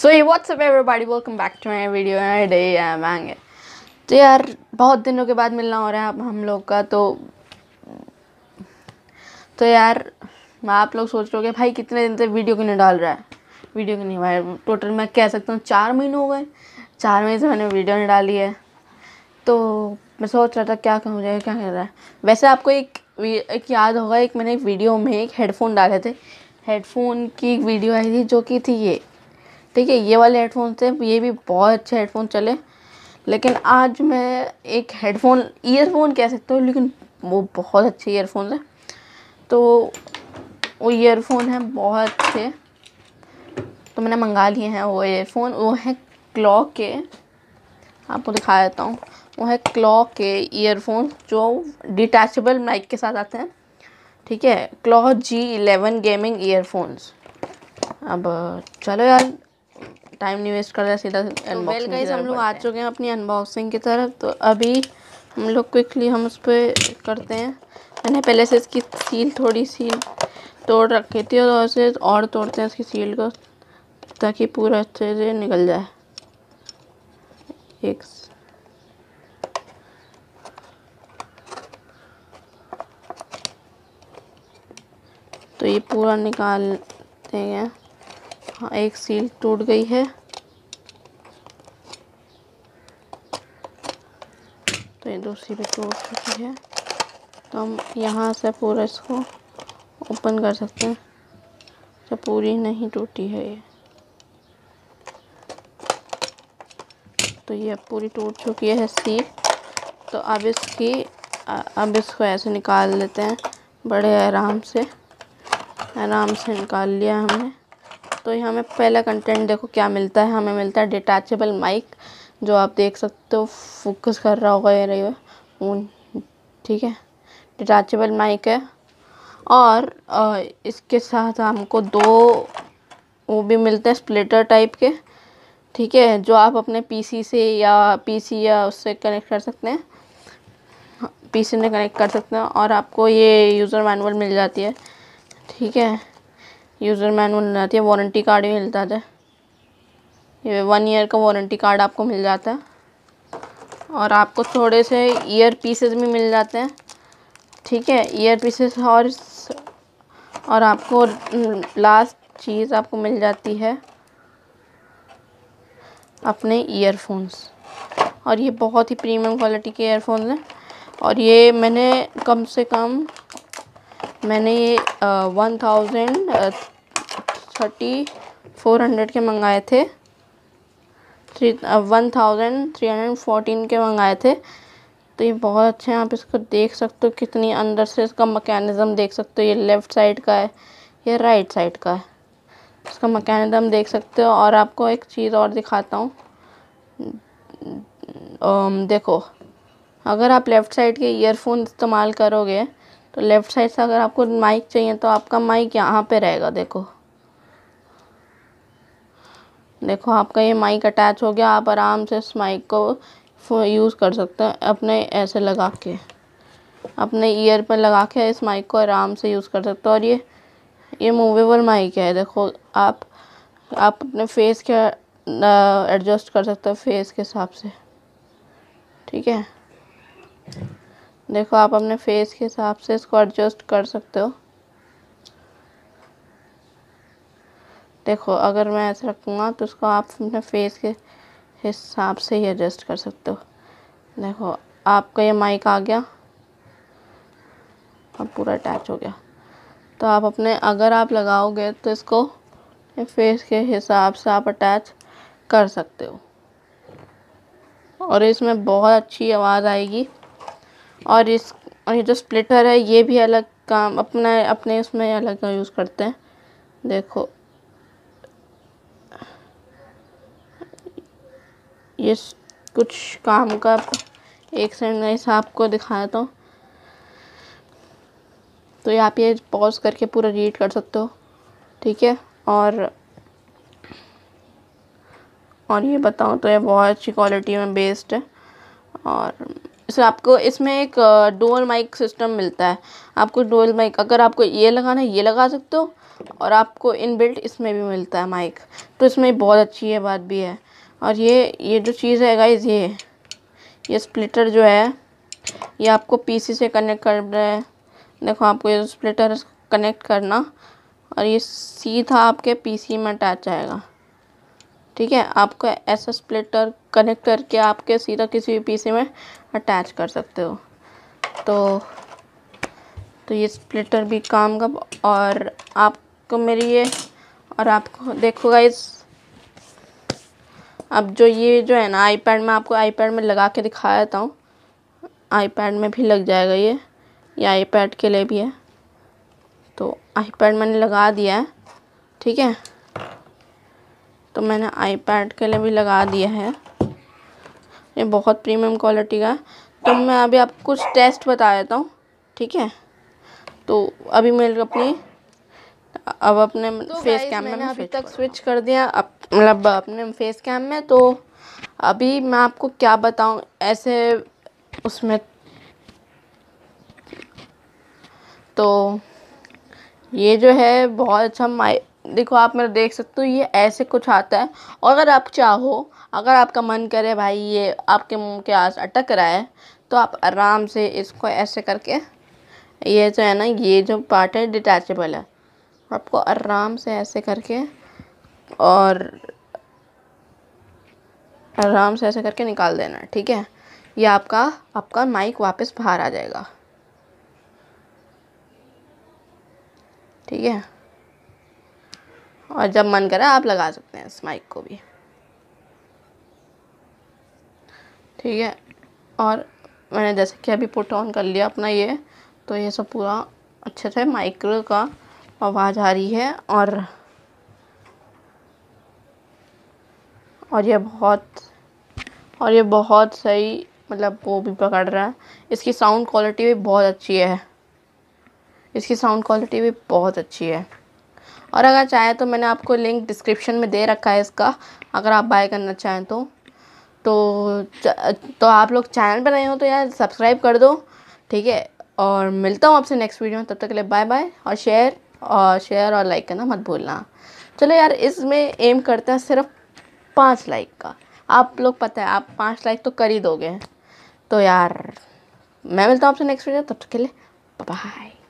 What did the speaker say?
सो ये what's up everybody welcome back to my video day तो यार बहुत दिनों के बाद मिलना हो रहा है अब हम लोग का तो तो यार आप लोग सोच रहे हो भाई कितने दिन से वीडियो क्यों नहीं डाल रहा है वीडियो क्यों नहीं भाई टोटल मैं कह सकता हूँ चार महीने हो गए चार महीने से मैंने वीडियो नहीं डाली है तो मैं सोच रहा था क्या कहूँ जाएगा क्या कर रहा है वैसे आपको एक एक याद होगा एक मैंने एक वीडियो में एक हेडफोन डाले थे हेडफोन की एक वीडियो आई थी जो कि थी ये ठीक है ये वाले हेडफोन थे ये भी बहुत अच्छे हेडफोन चले लेकिन आज मैं एक हेडफोन ईयरफोन कह सकता हूँ लेकिन वो बहुत अच्छे ईयरफोन है तो वो ईयरफोन हैं बहुत अच्छे तो मैंने मंगा लिए हैं वो ईयरफोन वो हैं क्लॉक के आपको दिखा देता हूँ वो है क्लॉक के ईयरफोन जो डिटैचबल माइक के साथ आते हैं ठीक है claw G eleven gaming earphones अब चलो यार टाइम नहीं वेस्ट कर रहे सीधा तो वेल गाइस हम लोग आ चुके हैं अपनी अनबॉक्सिंग की तरफ तो अभी हम लोग क्विकली हम उस पर करते हैं मैंने पहले से इसकी सील थोड़ी सी तोड़ रखी थी और उसे और तोड़ते हैं इसकी सील को ताकि पूरा अच्छे से निकल जाए एक तो ये पूरा निकालते हैं हाँ एक सील टूट गई है तो ये दूसरी भी टूट चुकी है तो हम यहाँ से पूरा इसको ओपन कर सकते हैं तो पूरी नहीं टूटी है ये तो ये पूरी टूट चुकी है सील तो अब इसकी अब इसको ऐसे निकाल लेते हैं बड़े आराम से आराम से निकाल लिया हमने तो यहाँ हमें पहला कंटेंट देखो क्या मिलता है हमें मिलता है डिटैचेबल माइक जो आप देख सकते हो फोकस कर रहा होगा ये रही है ठीक है डिटैचेबल माइक है और इसके साथ हमको दो वो भी मिलते हैं स्प्लिटर टाइप के ठीक है जो आप अपने पीसी से या पीसी या उससे कनेक्ट कर सकते हैं पीसी में कनेक्ट कर सकते हैं और आपको ये यूज़र मैनुअल मिल जाती है ठीक है यूज़र मैनुअल मिल जाती है वारंटी कार्ड भी मिल जाता है ये वन ईयर का वारंटी कार्ड आपको मिल जाता है और आपको थोड़े से ईयर पीसेस भी मिल जाते हैं ठीक है ईयर पीसेस और और आपको लास्ट चीज़ आपको मिल जाती है अपने ईयरफोन्स और ये बहुत ही प्रीमियम क्वालिटी के ईयरफोन्स हैं और ये मैंने कम से कम मैंने ये one thousand thirty four hundred के मंगाए थे three one thousand three hundred fourteen के मंगाए थे तो ये बहुत अच्छे हैं आप इसको देख सकते हो कितनी अंदर से इसका मकैनिज़म देख सकते हो ये लेफ़्ट साइड का है या राइट साइड का है इसका मकैनिज़म देख सकते हो और आपको एक चीज़ और दिखाता हूँ देखो अगर आप लेफ़्ट साइड के ईयरफोन इस्तेमाल करोगे तो लेफ़्ट साइड से अगर आपको माइक चाहिए तो आपका माइक यहाँ पे रहेगा देखो देखो आपका ये माइक अटैच हो गया आप आराम से इस माइक को यूज़ कर सकते हैं अपने ऐसे लगा के अपने ईयर पर लगा के इस माइक को आराम से यूज़ कर सकते हो और ये ये मूवेबल माइक है देखो आप आप अपने फेस के एडजस्ट कर सकते हो फेस के हिसाब से ठीक है देखो आप अपने फेस के हिसाब से इसको एडजस्ट कर सकते हो देखो अगर मैं ऐसे रखूँगा तो उसको आप अपने फेस के हिसाब से ही एडजस्ट कर सकते हो देखो आपका ये माइक आ गया अब पूरा अटैच हो गया तो आप अपने अगर आप लगाओगे तो इसको फेस के हिसाब से आप अटैच कर सकते हो और इसमें बहुत अच्छी आवाज़ आएगी और इस और ये जो स्प्लिटर है ये भी अलग काम अपना अपने उसमें अलग यूज़ करते हैं देखो ये कुछ काम का एक सेकंड ऐसा आपको दिखाता हूँ तो।, तो ये आप ये पॉज करके पूरा रीड कर सकते हो ठीक है और और ये बताऊँ तो ये बहुत अच्छी क्वालिटी में बेस्ड है और इसे आपको इसमें एक डोल माइक सिस्टम मिलता है आपको डोल माइक अगर आपको ये लगाना है ये लगा सकते हो और आपको इनबिल्ट इसमें भी मिलता है माइक तो इसमें बहुत अच्छी ये बात भी है और ये ये जो चीज़ है गाइज ये ये स्प्लिटर जो है ये आपको पीसी से कनेक्ट कर रहा है देखो आपको ये स्प्लिटर कनेक्ट करना और ये सीधा आपके पीसी में अटैच आएगा ठीक है आपको ऐसा स्प्लिटर कनेक्ट करके आपके सीधा किसी भी पीसी में अटैच कर सकते हो तो तो ये स्प्लिटर भी काम का और आपको मेरी ये और आपको देखो गाइज़ अब जो ये जो है ना आईपैड में आपको आईपैड में लगा के दिखा देता हूँ आईपैड में भी लग जाएगा ये ये आईपैड के लिए भी है तो आईपैड मैंने लगा दिया है ठीक है तो मैंने आईपैड के लिए भी लगा दिया है ये बहुत प्रीमियम क्वालिटी का है तो मैं अभी आपको कुछ टेस्ट बता देता हूँ ठीक है तो अभी मेरे अपनी अब अपने तो फेस कैम में अभी तक स्विच कर दिया अब मतलब अपने फेस कैम में तो अभी मैं आपको क्या बताऊं ऐसे उसमें तो ये जो है बहुत अच्छा माइ देखो आप मेरा देख सकते हो ये ऐसे कुछ आता है और अगर आप चाहो अगर आपका मन करे भाई ये आपके मुंह के आस अटक रहा है तो आप आराम से इसको ऐसे करके ये जो है ना ये जो पार्ट है डिटैचेबल है आपको आराम से ऐसे करके और आराम से ऐसे करके निकाल देना है ठीक है ये आपका आपका माइक वापस बाहर आ जाएगा ठीक है और जब मन करे आप लगा सकते हैं इस माइक को भी ठीक है और मैंने जैसे कि अभी पुट ऑन कर लिया अपना ये तो ये सब पूरा अच्छे से माइक्रो का आवाज आ रही है और और ये बहुत और ये बहुत सही मतलब वो भी पकड़ रहा है इसकी साउंड क्वालिटी भी बहुत अच्छी है इसकी साउंड क्वालिटी भी बहुत अच्छी है और अगर चाहें तो मैंने आपको लिंक डिस्क्रिप्शन में दे रखा है इसका अगर आप बाय करना चाहें तो तो तो आप लोग चैनल पर नए हो तो यार सब्सक्राइब कर दो ठीक है और मिलता हूँ आपसे नेक्स्ट वीडियो में तब तक के लिए बाय बाय और शेयर और शेयर और लाइक करना मत भूलना चलो यार इसमें एम करते हैं सिर्फ पाँच लाइक का आप लोग पता है आप पाँच लाइक तो कर ही दोगे तो यार मैं मिलता हूँ आपसे नेक्स्ट वीडियो तब तक के लिए बाय